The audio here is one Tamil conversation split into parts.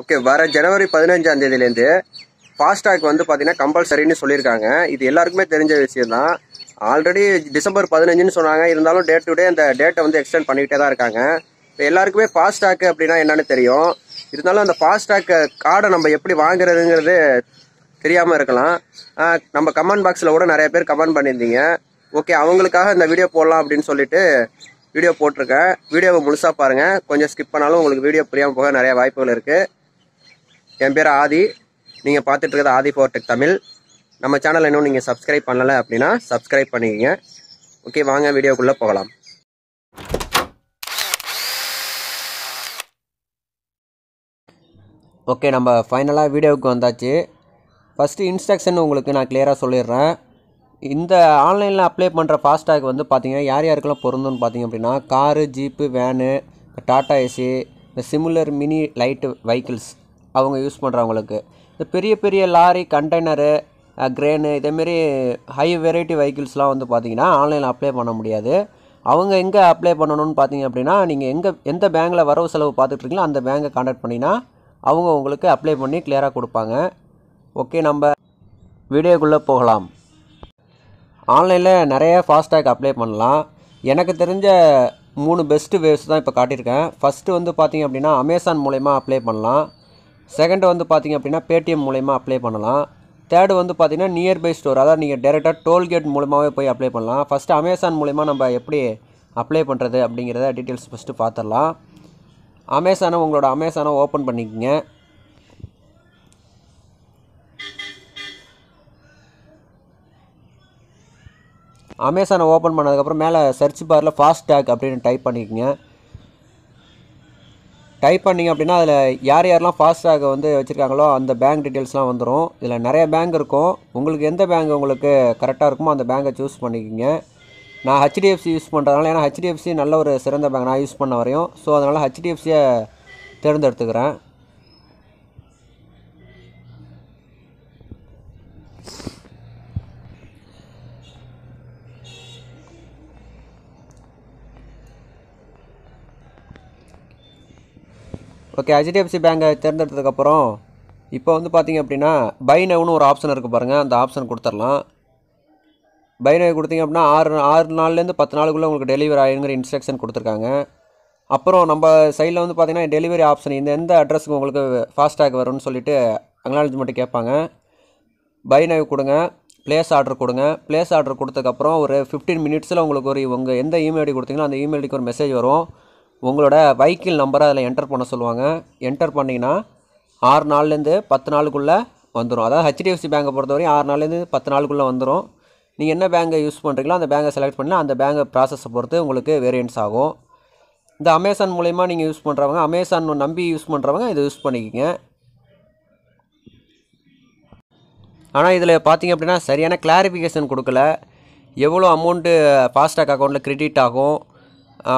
ஓகே வர ஜனவரி பதினஞ்சாம் தேதியிலேருந்து ஃபாஸ்டாக் வந்து பார்த்தீங்கன்னா கம்பல்சரின்னு சொல்லியிருக்காங்க இது எல்லாருக்குமே தெரிஞ்ச விஷயம் தான் ஆல்ரெடி டிசம்பர் பதினஞ்சுன்னு சொன்னாங்க இருந்தாலும் டே டு டே அந்த டேட்டை வந்து எக்ஸ்டெண்ட் பண்ணிக்கிட்டே தான் இருக்காங்க இப்போ எல்லாருக்குமே ஃபாஸ்டாக் அப்படின்னா என்னென்னு தெரியும் இருந்தாலும் அந்த ஃபாஸ்டாக் கார்டை நம்ம எப்படி வாங்குறதுங்கிறது தெரியாமல் இருக்கலாம் நம்ம கமெண்ட் பாக்ஸில் கூட நிறைய பேர் கமெண்ட் பண்ணியிருந்தீங்க ஓகே அவங்களுக்காக இந்த வீடியோ போடலாம் அப்படின்னு சொல்லிட்டு வீடியோ போட்டிருக்கேன் வீடியோவை முழுசாக பாருங்கள் கொஞ்சம் ஸ்கிப் பண்ணாலும் உங்களுக்கு வீடியோ புரியாமல் போக நிறைய வாய்ப்புகள் இருக்குது என் பேர் ஆதி நீங்கள் இருக்கிறது ஆதி ஃபோர்டெக் தமிழ் நம்ம சேனல் இன்னும் நீங்கள் சப்ஸ்கிரைப் பண்ணலை அப்படின்னா சப்ஸ்கிரைப் பண்ணிக்கங்க ஓகே வாங்க வீடியோக்குள்ளே போகலாம் ஓகே நம்ம ஃபைனலாக வீடியோவுக்கு வந்தாச்சு ஃபஸ்ட்டு இன்ஸ்ட்ரக்ஷன் உங்களுக்கு நான் கிளியராக சொல்லிடுறேன் இந்த ஆன்லைனில் அப்ளை பண்ணுற ஃபாஸ்டாக் வந்து பார்த்தீங்கன்னா யார் யாருக்கெல்லாம் பொருந்தும்னு பார்த்திங்க அப்படின்னா car jeep van Tata ace இந்த சிமுலர் மினி லைட்டு வெஹிக்கிள்ஸ் அவங்க யூஸ் பண்ணுறவங்களுக்கு இந்த பெரிய பெரிய லாரி கண்டெய்னரு கிரேனு இதேமாரி ஹை வெரைட்டி வெஹிக்கிள்ஸ்லாம் வந்து பார்த்திங்கன்னா ஆன்லைனில் அப்ளை பண்ண முடியாது அவங்க எங்கே அப்ளை பண்ணணும்னு பார்த்தீங்க அப்படின்னா நீங்கள் எங்கே எந்த பேங்கில் வரவு செலவு பார்த்துட்ருக்கீங்களோ அந்த பேங்கை காண்டாக்ட் பண்ணிங்கன்னா அவங்க உங்களுக்கு அப்ளை பண்ணி கிளியராக கொடுப்பாங்க ஓகே நம்ம வீடியோக்குள்ளே போகலாம் ஆன்லைனில் நிறைய ஃபாஸ்டேக் அப்ளை பண்ணலாம் எனக்கு தெரிஞ்ச மூணு பெஸ்ட்டு வேவ்ஸ் தான் இப்போ காட்டியிருக்கேன் ஃபஸ்ட்டு வந்து பார்த்திங்க அப்படின்னா அமேசான் மூலயமா அப்ளை பண்ணலாம் செகண்டு வந்து பார்த்திங்க அப்படின்னா பேடிஎம் மூலயமா அப்ளை பண்ணலாம் தேர்டு வந்து பார்த்திங்கன்னா நியர்பை ஸ்டோர் அதாவது நீங்கள் டேரெக்டாக டோல்கேட் மூலமாகவே போய் அப்ளை பண்ணலாம் ஃபஸ்ட்டு அமேசான் மூலிமா நம்ம எப்படி அப்ளை பண்ணுறது அப்படிங்கிறத டீட்டெயில்ஸ் ஃபஸ்ட்டு பார்த்துடலாம் அமேசானை உங்களோட அமேசானை ஓப்பன் பண்ணிக்கோங்க அமேசானை ஓப்பன் பண்ணதுக்கப்புறம் மேலே சர்ச் பாரில் ஃபாஸ்டேக் அப்படின்னு டைப் பண்ணிக்கோங்க டைப் பண்ணிங்க அப்படின்னா அதில் யார் யாரெல்லாம் ஃபாஸ்டாக வந்து வச்சுருக்காங்களோ அந்த பேங்க் டீட்டெயில்ஸ்லாம் வந்துடும் இதில் நிறைய பேங்க் இருக்கும் உங்களுக்கு எந்த பேங்க் உங்களுக்கு கரெக்டாக இருக்குமோ அந்த பேங்கை சூஸ் பண்ணிக்கோங்க நான் ஹெச்டிஎஃப்சி யூஸ் பண்ணுறதுனால ஏன்னா ஹெச்டிஎஃப்சி நல்ல ஒரு சிறந்த பேங்க் நான் யூஸ் பண்ண வரையும் ஸோ அதனால் ஹெச்டிஎஃப்சியை தேர்ந்தெடுத்துக்கிறேன் ஓகே ஹெச்டிஎஃப்சி பேங்கை தேர்ந்தெடுத்ததுக்கப்புறம் இப்போ வந்து பார்த்திங்க அப்படின்னா பைனவ்னு ஒரு ஆப்ஷன் இருக்குது பாருங்கள் அந்த ஆப்ஷன் கொடுத்துடலாம் நவ் கொடுத்தீங்க அப்படின்னா ஆறு ஆறு நாள்லேருந்து பத்து நாளுக்குள்ளே உங்களுக்கு டெலிவரி ஆகிருங்கிற இன்ஸ்ட்ரக்ஷன் கொடுத்துருக்காங்க அப்புறம் நம்ம சைடில் வந்து பார்த்திங்கன்னா டெலிவரி ஆப்ஷன் இந்த எந்த அட்ரஸுக்கு உங்களுக்கு ஃபாஸ்டாக் வரும்னு சொல்லிட்டு மட்டும் கேட்பாங்க பைனவ் கொடுங்க ப்ளேஸ் ஆர்டர் கொடுங்க ப்ளேஸ் ஆர்டர் கொடுத்ததுக்கப்புறம் ஒரு ஃபிஃப்டீன் மினிட்ஸில் உங்களுக்கு ஒரு உங்கள் எந்த இமெயில் ஐடி கொடுத்தீங்களோ அந்த இமெயில் ஐடிக்கு ஒரு மெசேஜ் வரும் உங்களோட வைக்கிள் நம்பரை அதில் என்டர் பண்ண சொல்லுவாங்க என்டர் பண்ணிங்கன்னா ஆறு நாள்லேருந்து பத்து நாளுக்குள்ளே வந்துடும் அதாவது ஹெச்டிஎஃப்சி பேங்கை பொறுத்தவரையும் ஆறு நாள்லேருந்து பத்து நாளுக்குள்ளே வந்துடும் நீங்கள் என்ன பேங்கை யூஸ் பண்ணுறீங்களோ அந்த பேங்கை செலக்ட் பண்ணால் அந்த பேங்கை ப்ராசஸை பொறுத்து உங்களுக்கு வேரியன்ஸ் ஆகும் இந்த அமேசான் மூலயமா நீங்கள் யூஸ் பண்ணுறவங்க அமேசான் நம்பி யூஸ் பண்ணுறவங்க இதை யூஸ் பண்ணிக்கிங்க ஆனால் இதில் பார்த்திங்க அப்படின்னா சரியான கிளாரிஃபிகேஷன் கொடுக்கல எவ்வளோ அமௌண்ட்டு ஃபாஸ்டாக் அக்கௌண்ட்டில் க்ரெடிட் ஆகும்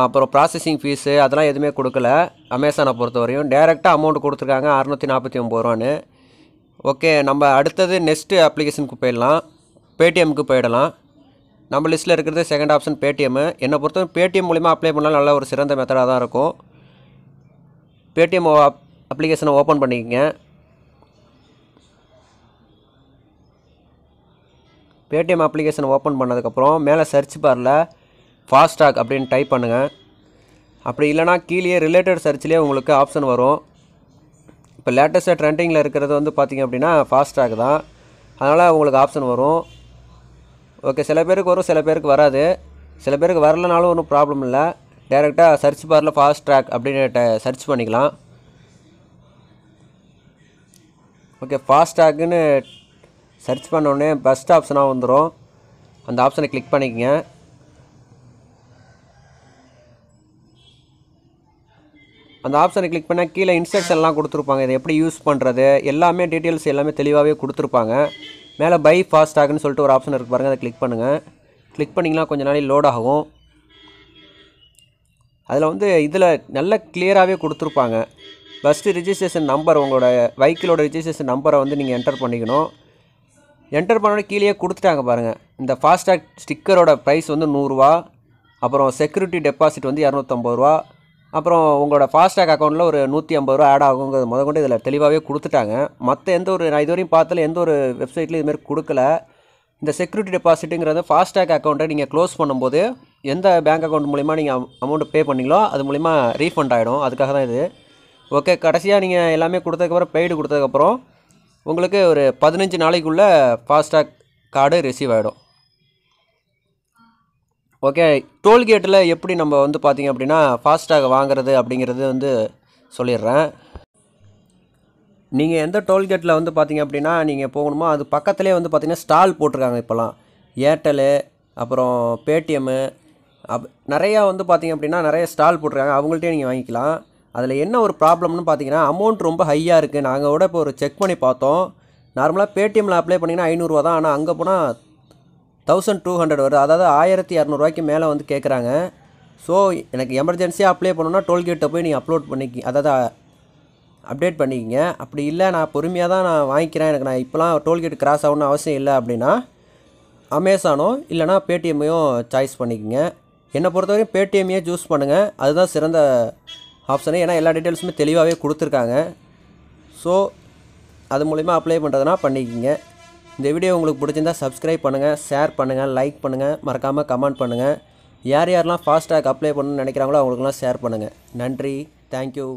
அப்புறம் ப்ராசஸிங் ஃபீஸு அதெல்லாம் எதுவுமே கொடுக்கல அமேசானை பொறுத்த வரையும் டேரெக்டாக அமௌண்ட் கொடுத்துருக்காங்க அறநூற்றி நாற்பத்தி ஒம்பது ரூபான்னு ஓகே நம்ம அடுத்தது நெக்ஸ்ட்டு அப்ளிகேஷனுக்கு போயிடலாம் பேடிஎம்க்கு போயிடலாம் நம்ம லிஸ்ட்டில் இருக்கிறது செகண்ட் ஆப்ஷன் பேடிஎம்மு என்னை பொறுத்தவரை பேடிஎம் மூலிமா அப்ளை பண்ணால் நல்ல ஒரு சிறந்த மெத்தடாக தான் இருக்கும் பேடிஎம் அப்ளிகேஷனை ஓப்பன் பண்ணிக்கங்க பேடிஎம் அப்ளிகேஷன் ஓப்பன் பண்ணதுக்கப்புறம் மேலே சர்ச் பாரில் ஃபாஸ்டாக் அப்படின்னு டைப் பண்ணுங்கள் அப்படி இல்லைனா கீழே ரிலேட்டட் சர்ச்லேயே உங்களுக்கு ஆப்ஷன் வரும் இப்போ லேட்டஸ்ட்டாக ட்ரெண்டிங்கில் இருக்கிறது வந்து பார்த்திங்க அப்படின்னா ஃபாஸ்டாக் தான் அதனால் உங்களுக்கு ஆப்ஷன் வரும் ஓகே சில பேருக்கு வரும் சில பேருக்கு வராது சில பேருக்கு வரலனாலும் ஒன்றும் ப்ராப்ளம் இல்லை டைரெக்டாக சர்ச் பாரில் ஃபாஸ்ட்ராக் அப்படின்னு சர்ச் பண்ணிக்கலாம் ஓகே ட்ராக்குன்னு சர்ச் பண்ணோடனே பெஸ்ட் ஆப்ஷனாக வந்துடும் அந்த ஆப்ஷனை கிளிக் பண்ணிக்கங்க அந்த ஆப்ஷனை கிளிக் பண்ணால் கீழே இன்ஸ்ட்ரக்ஷன்லாம் கொடுத்துருப்பாங்க இதை எப்படி யூஸ் பண்ணுறது எல்லாமே டீட்டெயில்ஸ் எல்லாமே தெளிவாகவே கொடுத்துருப்பாங்க மேலே பை ஃபாஸ்டாகுன்னு சொல்லிட்டு ஒரு ஆப்ஷன் இருக்குது பாருங்கள் அதை கிளிக் பண்ணுங்கள் கிளிக் பண்ணிங்கன்னா கொஞ்சம் நாளைக்கு லோட் ஆகும் அதில் வந்து இதில் நல்ல கிளியராகவே கொடுத்துருப்பாங்க ஃபஸ்ட்டு ரிஜிஸ்ட்ரேஷன் நம்பர் உங்களோட வெஹிக்கிளோட ரிஜிஸ்ட்ரேஷன் நம்பரை வந்து நீங்கள் என்டர் பண்ணிக்கணும் என்டர் பண்ணோட கீழே கொடுத்துட்டாங்க பாருங்கள் இந்த ஃபாஸ்டாக் ஸ்டிக்கரோட ப்ரைஸ் வந்து நூறுரூவா அப்புறம் செக்யூரிட்டி டெபாசிட் வந்து இரநூத்தம்பது ரூபா அப்புறம் உங்களோட ஃபாஸ்டாக் அக்கௌண்ட்டில் ஒரு நூற்றி ஐம்பது ரூபா ஆட் ஆகுங்கிறது முத கொண்டு இதில் தெளிவாகவே கொடுத்துட்டாங்க மற்ற எந்த ஒரு நான் இதுவரையும் வரையும் பார்த்தல எந்த ஒரு வெப்சைட்லையும் இதுமாரி கொடுக்கல இந்த செக்யூரிட்டி டெபாசிட்டுங்கிறது ஃபாஸ்டாக் அக்கௌண்ட்டை நீங்கள் க்ளோஸ் பண்ணும்போது எந்த பேங்க் அக்கௌண்ட் மூலிமா நீங்கள் அமௌண்ட் பே பண்ணீங்களோ அது மூலிமா ரீஃபண்ட் ஆகிடும் அதுக்காக தான் இது ஓகே கடைசியாக நீங்கள் எல்லாமே கொடுத்ததுக்கப்புறம் பெய்டு கொடுத்ததுக்கப்புறம் உங்களுக்கு ஒரு பதினஞ்சு நாளைக்குள்ளே ஃபாஸ்டாக் கார்டு ரிசீவ் ஆகிடும் ஓகே டோல்கேட்டில் எப்படி நம்ம வந்து பார்த்திங்க அப்படின்னா ஃபாஸ்டாக வாங்குறது அப்படிங்கிறது வந்து சொல்லிடுறேன் நீங்கள் எந்த டோல்கேட்டில் வந்து பார்த்திங்க அப்படின்னா நீங்கள் போகணுமோ அது பக்கத்துலேயே வந்து பார்த்திங்கன்னா ஸ்டால் போட்டிருக்காங்க இப்போலாம் ஏர்டெல்லு அப்புறம் பேடிஎம்மு அப் நிறையா வந்து பார்த்திங்க அப்படின்னா நிறைய ஸ்டால் போட்டிருக்காங்க அவங்கள்ட்டே நீங்கள் வாங்கிக்கலாம் அதில் என்ன ஒரு ப்ராப்ளம்னு பார்த்தீங்கன்னா அமௌண்ட் ரொம்ப ஹையாக இருக்குது நாங்கள் கூட இப்போ ஒரு செக் பண்ணி பார்த்தோம் நார்மலாக பேடிஎம்மில் அப்ளை பண்ணிங்கன்னா ஐநூறுரூவா தான் ஆனால் அங்கே போனால் தௌசண்ட் டூ ஹண்ட்ரட் வருது அதாவது ஆயிரத்தி இரநூறுவாய்க்கு மேலே வந்து கேட்குறாங்க ஸோ எனக்கு எமர்ஜென்சியாக அப்ளை பண்ணணுன்னா டோல்கேட்டை போய் நீங்கள் அப்லோட் பண்ணிக்கி அதாவது அப்டேட் பண்ணிக்கிங்க அப்படி இல்லை நான் பொறுமையாக தான் நான் வாங்கிக்கிறேன் எனக்கு நான் இப்போலாம் டோல்கேட் கிராஸ் ஆகணும்னு அவசியம் இல்லை அப்படின்னா அமேசானோ இல்லைனா பேடிஎம்மையும் சாய்ஸ் பண்ணிக்கோங்க என்னை வரைக்கும் பேடிஎம்மையே சூஸ் பண்ணுங்கள் அதுதான் சிறந்த ஆப்ஷனு ஏன்னா எல்லா டீட்டெயில்ஸுமே தெளிவாகவே கொடுத்துருக்காங்க ஸோ அது மூலிமா அப்ளை பண்ணுறதுனா பண்ணிக்கிங்க இந்த வீடியோ உங்களுக்கு பிடிச்சிருந்தால் சப்ஸ்கிரைப் பண்ணுங்கள் ஷேர் பண்ணுங்கள் லைக் பண்ணுங்கள் மறக்காமல் கமெண்ட் பண்ணுங்கள் யார் யாரெல்லாம் ஃபாஸ்ட்டாக அப்ளை பண்ணணும்னு நினைக்கிறாங்களோ அவங்களுக்குலாம் ஷேர் பண்ணுங்கள் நன்றி தேங்க்யூ